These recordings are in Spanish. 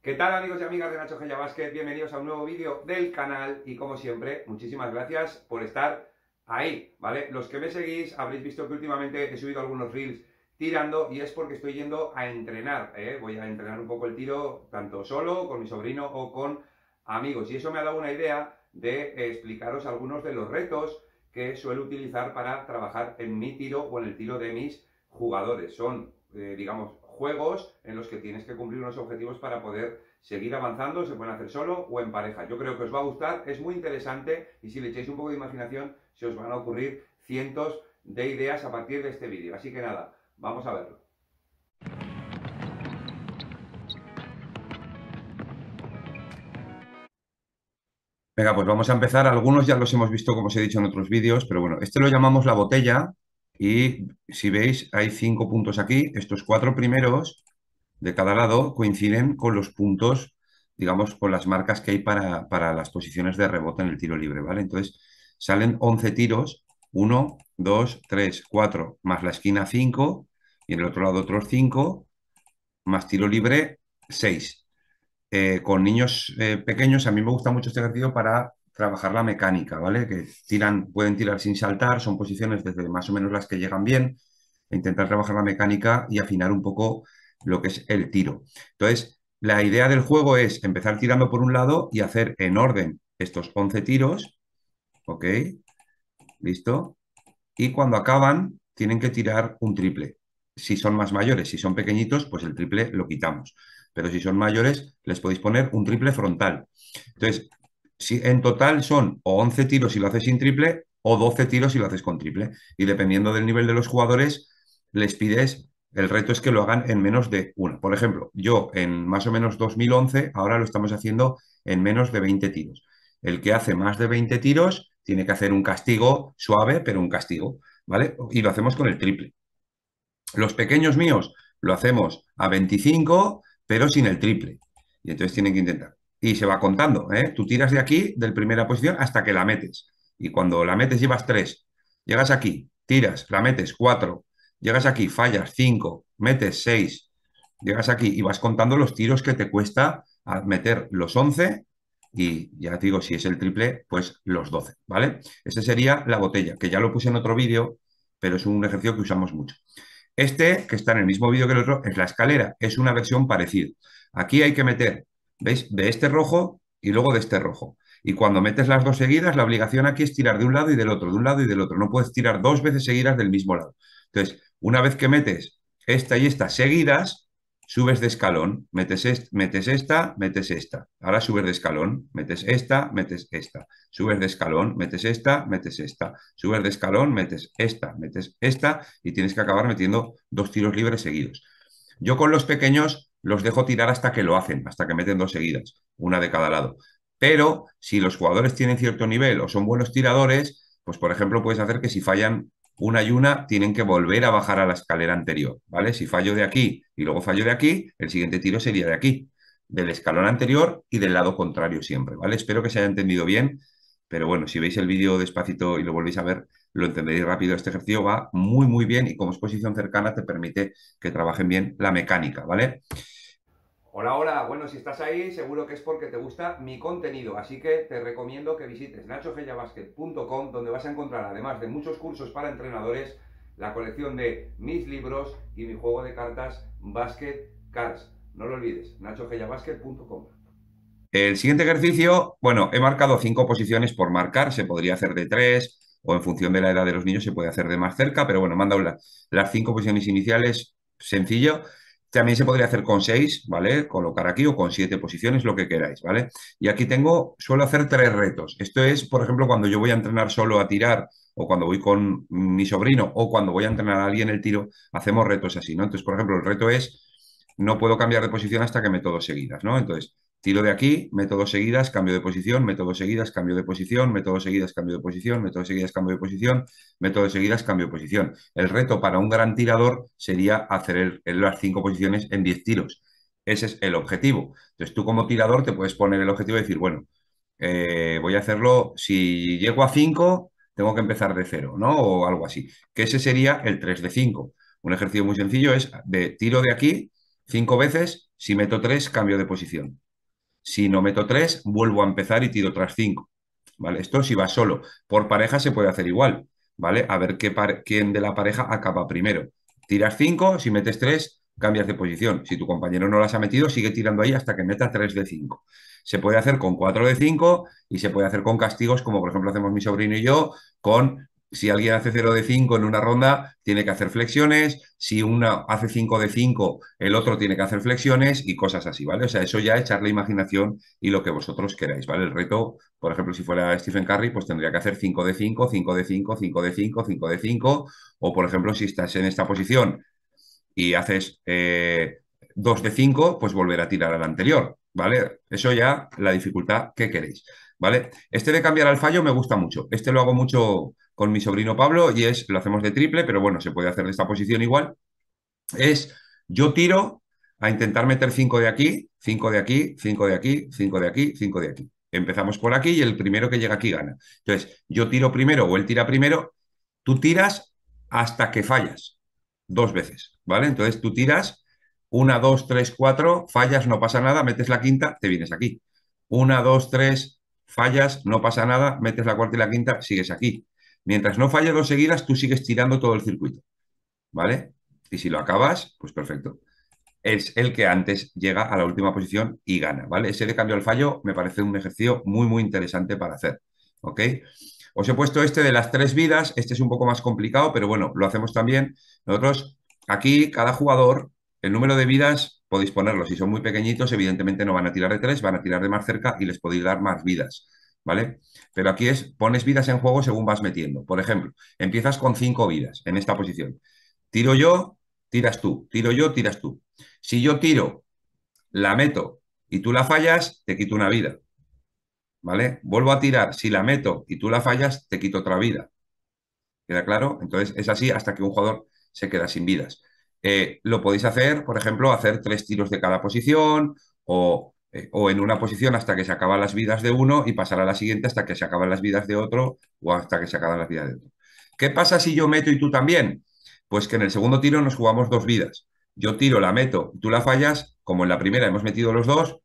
¿Qué tal amigos y amigas de Nacho Gella Vázquez? Bienvenidos a un nuevo vídeo del canal y como siempre, muchísimas gracias por estar ahí, ¿vale? Los que me seguís habréis visto que últimamente he subido algunos reels tirando y es porque estoy yendo a entrenar, ¿eh? Voy a entrenar un poco el tiro tanto solo, con mi sobrino o con amigos y eso me ha dado una idea de explicaros algunos de los retos que suelo utilizar para trabajar en mi tiro o en el tiro de mis jugadores. Son, eh, digamos, juegos en los que tienes que cumplir unos objetivos para poder seguir avanzando, se pueden hacer solo o en pareja. Yo creo que os va a gustar, es muy interesante y si le echáis un poco de imaginación se os van a ocurrir cientos de ideas a partir de este vídeo. Así que nada, vamos a verlo. Venga, pues vamos a empezar. Algunos ya los hemos visto, como os he dicho en otros vídeos, pero bueno, este lo llamamos la botella y si veis, hay cinco puntos aquí. Estos cuatro primeros de cada lado coinciden con los puntos, digamos, con las marcas que hay para, las posiciones de rebote en el tiro libre, ¿vale? Entonces, salen 11 tiros, 1, 2, 3, 4, más la esquina cinco y en el otro lado otros cinco más tiro libre seis eh, con niños eh, pequeños, a mí me gusta mucho este ejercicio para trabajar la mecánica, ¿vale? Que tiran, pueden tirar sin saltar, son posiciones desde más o menos las que llegan bien, e intentar trabajar la mecánica y afinar un poco lo que es el tiro. Entonces, la idea del juego es empezar tirando por un lado y hacer en orden estos 11 tiros, ¿ok? ¿Listo? Y cuando acaban, tienen que tirar un triple. Si son más mayores, si son pequeñitos, pues el triple lo quitamos. Pero si son mayores, les podéis poner un triple frontal. Entonces, si, en total son o 11 tiros si lo haces sin triple o 12 tiros si lo haces con triple. Y dependiendo del nivel de los jugadores, les pides, el reto es que lo hagan en menos de uno. Por ejemplo, yo en más o menos 2011, ahora lo estamos haciendo en menos de 20 tiros. El que hace más de 20 tiros tiene que hacer un castigo suave, pero un castigo, ¿vale? Y lo hacemos con el triple. Los pequeños míos lo hacemos a 25, pero sin el triple. Y entonces tienen que intentar y se va contando. ¿eh? Tú tiras de aquí, del primera posición, hasta que la metes. Y cuando la metes llevas tres. Llegas aquí, tiras, la metes cuatro. Llegas aquí, fallas cinco, metes seis. Llegas aquí y vas contando los tiros que te cuesta meter los 11 y ya te digo, si es el triple, pues los 12, ¿vale? ese sería la botella, que ya lo puse en otro vídeo, pero es un ejercicio que usamos mucho. Este, que está en el mismo vídeo que el otro, es la escalera, es una versión parecida. Aquí hay que meter ¿Veis? De este rojo y luego de este rojo. Y cuando metes las dos seguidas, la obligación aquí es tirar de un lado y del otro, de un lado y del otro. No puedes tirar dos veces seguidas del mismo lado. Entonces, una vez que metes esta y esta seguidas, subes de escalón, metes, metes esta, metes esta. Ahora subes de escalón, metes esta, metes esta. Subes de escalón, metes esta, metes esta. Subes de escalón, metes esta, metes esta. Y tienes que acabar metiendo dos tiros libres seguidos. Yo con los pequeños los dejo tirar hasta que lo hacen, hasta que meten dos seguidas, una de cada lado. Pero si los jugadores tienen cierto nivel o son buenos tiradores, pues por ejemplo puedes hacer que si fallan una y una, tienen que volver a bajar a la escalera anterior, ¿vale? Si fallo de aquí y luego fallo de aquí, el siguiente tiro sería de aquí, del escalón anterior y del lado contrario siempre, ¿vale? Espero que se haya entendido bien pero bueno, si veis el vídeo despacito y lo volvéis a ver, lo entenderéis rápido. Este ejercicio va muy, muy bien y como es posición cercana te permite que trabajen bien la mecánica, ¿vale? Hola, hola. Bueno, si estás ahí, seguro que es porque te gusta mi contenido. Así que te recomiendo que visites nachogellabasket.com, donde vas a encontrar, además de muchos cursos para entrenadores, la colección de mis libros y mi juego de cartas Basket Cards. No lo olvides, nachogellabasket.com. El siguiente ejercicio, bueno, he marcado cinco posiciones por marcar, se podría hacer de tres o en función de la edad de los niños se puede hacer de más cerca, pero bueno, manda las cinco posiciones iniciales, sencillo. También se podría hacer con seis, ¿vale? Colocar aquí o con siete posiciones, lo que queráis, ¿vale? Y aquí tengo, suelo hacer tres retos. Esto es, por ejemplo, cuando yo voy a entrenar solo a tirar o cuando voy con mi sobrino o cuando voy a entrenar a alguien el tiro, hacemos retos así, ¿no? Entonces, por ejemplo, el reto es, no puedo cambiar de posición hasta que me todos seguidas, ¿no? Entonces, Tiro de aquí, método seguidas, cambio de posición, método seguidas, cambio de posición, método seguidas, cambio de posición, método seguidas, cambio de posición, método seguidas, cambio de posición. El reto para un gran tirador sería hacer las cinco posiciones en diez tiros. Ese es el objetivo. Entonces tú como tirador te puedes poner el objetivo de decir, bueno, eh, voy a hacerlo, si llego a cinco, tengo que empezar de cero, ¿no? O algo así. Que ese sería el 3 de 5. Un ejercicio muy sencillo es de tiro de aquí cinco veces, si meto tres, cambio de posición. Si no meto tres, vuelvo a empezar y tiro otras cinco. ¿Vale? Esto si va solo. Por pareja se puede hacer igual, ¿vale? A ver qué quién de la pareja acaba primero. Tiras cinco, si metes tres, cambias de posición. Si tu compañero no las ha metido, sigue tirando ahí hasta que meta 3 de 5. Se puede hacer con 4 de 5 y se puede hacer con castigos, como por ejemplo hacemos mi sobrino y yo, con si alguien hace 0 de 5 en una ronda, tiene que hacer flexiones. Si una hace 5 de 5, el otro tiene que hacer flexiones y cosas así, ¿vale? O sea, eso ya echar la imaginación y lo que vosotros queráis, ¿vale? El reto, por ejemplo, si fuera Stephen Curry, pues tendría que hacer 5 de 5, 5 de 5, 5 de 5, 5 de 5. O, por ejemplo, si estás en esta posición y haces 2 eh, de 5, pues volver a tirar al anterior, ¿vale? Eso ya la dificultad que queréis, ¿vale? Este de cambiar al fallo me gusta mucho. Este lo hago mucho con mi sobrino Pablo y es, lo hacemos de triple, pero bueno, se puede hacer de esta posición igual, es yo tiro a intentar meter cinco de aquí, cinco de aquí, cinco de aquí, cinco de aquí, cinco de aquí. Empezamos por aquí y el primero que llega aquí gana. Entonces, yo tiro primero o él tira primero, tú tiras hasta que fallas dos veces, ¿vale? Entonces tú tiras una, dos, tres, cuatro, fallas, no pasa nada, metes la quinta, te vienes aquí. Una, dos, tres, fallas, no pasa nada, metes la cuarta y la quinta, sigues aquí. Mientras no falles dos seguidas, tú sigues tirando todo el circuito, ¿vale? Y si lo acabas, pues perfecto. Es el que antes llega a la última posición y gana, ¿vale? Ese de cambio al fallo me parece un ejercicio muy, muy interesante para hacer, ¿ok? Os he puesto este de las tres vidas, este es un poco más complicado, pero bueno, lo hacemos también. Nosotros, aquí, cada jugador, el número de vidas podéis ponerlo. Si son muy pequeñitos, evidentemente no van a tirar de tres, van a tirar de más cerca y les podéis dar más vidas. ¿vale? Pero aquí es, pones vidas en juego según vas metiendo. Por ejemplo, empiezas con cinco vidas en esta posición. Tiro yo, tiras tú. Tiro yo, tiras tú. Si yo tiro, la meto y tú la fallas, te quito una vida. ¿Vale? Vuelvo a tirar. Si la meto y tú la fallas, te quito otra vida. ¿Queda claro? Entonces es así hasta que un jugador se queda sin vidas. Eh, lo podéis hacer, por ejemplo, hacer tres tiros de cada posición o eh, o en una posición hasta que se acaban las vidas de uno y pasará a la siguiente hasta que se acaban las vidas de otro o hasta que se acaban las vidas de otro. ¿Qué pasa si yo meto y tú también? Pues que en el segundo tiro nos jugamos dos vidas. Yo tiro, la meto, tú la fallas, como en la primera hemos metido los dos,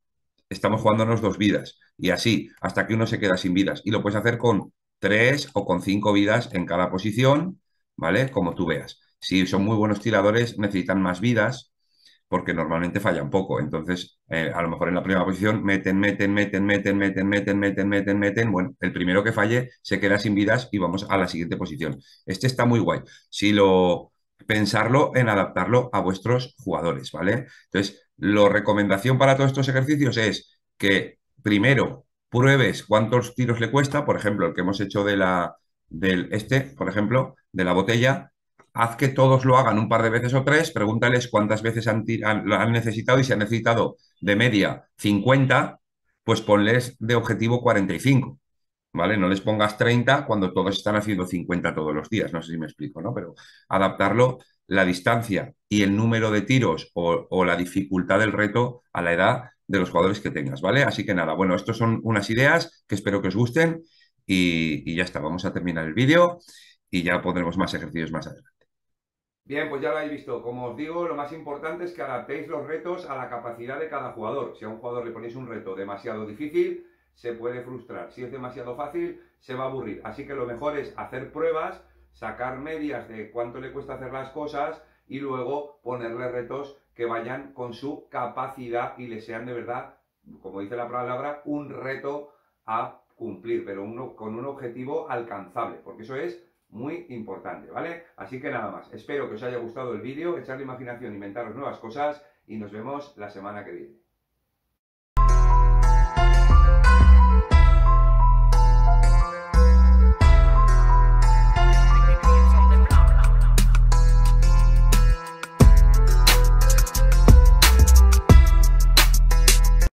estamos jugándonos dos vidas. Y así, hasta que uno se queda sin vidas. Y lo puedes hacer con tres o con cinco vidas en cada posición, ¿vale? Como tú veas. Si son muy buenos tiradores, necesitan más vidas, porque normalmente falla un poco. Entonces, eh, a lo mejor en la primera posición meten, meten, meten, meten, meten, meten, meten, meten, meten. Bueno, el primero que falle se queda sin vidas y vamos a la siguiente posición. Este está muy guay. Si lo pensarlo en adaptarlo a vuestros jugadores, ¿vale? Entonces, la recomendación para todos estos ejercicios es que primero pruebes cuántos tiros le cuesta, por ejemplo, el que hemos hecho de la del este, por ejemplo, de la botella, haz que todos lo hagan un par de veces o tres, pregúntales cuántas veces han, han, necesitado y si han necesitado de media 50, pues ponles de objetivo 45. ¿Vale? No les pongas 30 cuando todos están haciendo 50 todos los días, no sé si me explico, ¿no? Pero adaptarlo la distancia y el número de tiros o, la dificultad del reto a la edad de los jugadores que tengas, ¿vale? Así que nada, bueno, estas son unas ideas que espero que os gusten y, y ya está, vamos a terminar el vídeo y ya pondremos más ejercicios más adelante. Bien, pues ya lo habéis visto. Como os digo, lo más importante es que adaptéis los retos a la capacidad de cada jugador. Si a un jugador le ponéis un reto demasiado difícil, se puede frustrar. Si es demasiado fácil, se va a aburrir. Así que lo mejor es hacer pruebas, sacar medias de cuánto le cuesta hacer las cosas y luego ponerle retos que vayan con su capacidad y le sean de verdad, como dice la palabra, un reto a cumplir, pero uno, con un objetivo alcanzable, porque eso es muy importante, ¿vale? Así que nada más, espero que os haya gustado el vídeo, echar la imaginación, inventaros nuevas cosas y nos vemos la semana que viene.